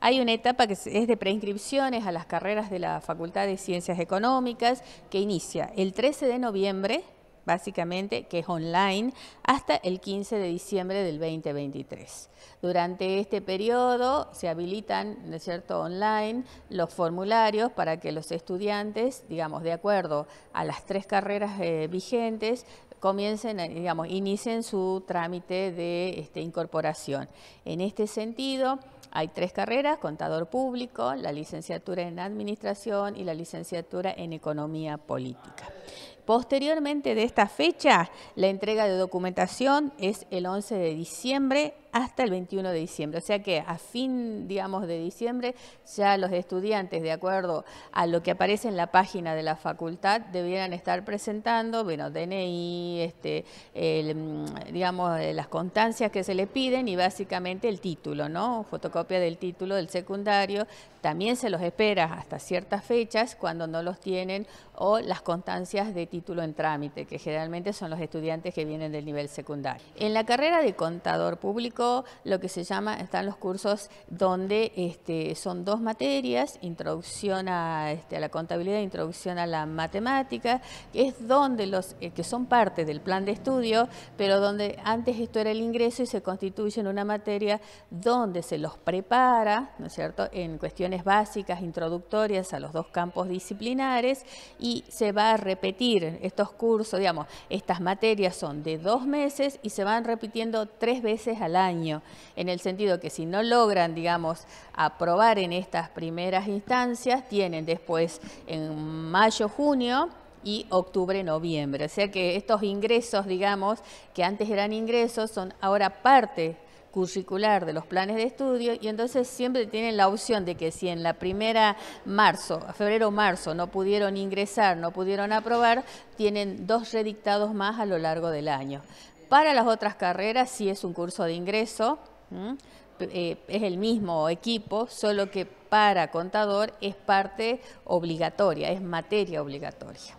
Hay una etapa que es de preinscripciones a las carreras de la Facultad de Ciencias Económicas que inicia el 13 de noviembre, básicamente, que es online, hasta el 15 de diciembre del 2023. Durante este periodo se habilitan, ¿no es cierto?, online los formularios para que los estudiantes, digamos, de acuerdo a las tres carreras eh, vigentes, comiencen, eh, digamos, inicien su trámite de este, incorporación. En este sentido, hay tres carreras, contador público, la licenciatura en administración y la licenciatura en economía política. Posteriormente de esta fecha, la entrega de documentación es el 11 de diciembre hasta el 21 de diciembre. O sea que a fin, digamos, de diciembre, ya los estudiantes, de acuerdo a lo que aparece en la página de la facultad, debieran estar presentando, bueno, DNI, este, mm, digamos, las constancias que se le piden y básicamente el título, ¿no? Fotocopia copia del título del secundario, también se los espera hasta ciertas fechas cuando no los tienen o las constancias de título en trámite, que generalmente son los estudiantes que vienen del nivel secundario. En la carrera de contador público, lo que se llama, están los cursos donde este, son dos materias, introducción a, este, la contabilidad, introducción a la matemática, que es donde los, eh, que son parte del plan de estudio, pero donde antes esto era el ingreso y se constituye en una materia donde se los prepara, ¿no es cierto?, en cuestiones básicas, introductorias a los dos campos disciplinares y se va a repetir estos cursos, digamos, estas materias son de dos meses y se van repitiendo tres veces al año, en el sentido que si no logran, digamos, aprobar en estas primeras instancias, tienen después en mayo, junio, y octubre-noviembre. O sea que estos ingresos, digamos, que antes eran ingresos, son ahora parte curricular de los planes de estudio y entonces siempre tienen la opción de que si en la primera marzo, febrero marzo no pudieron ingresar, no pudieron aprobar, tienen dos redictados más a lo largo del año. Para las otras carreras sí es un curso de ingreso, eh, es el mismo equipo, solo que para contador es parte obligatoria, es materia obligatoria.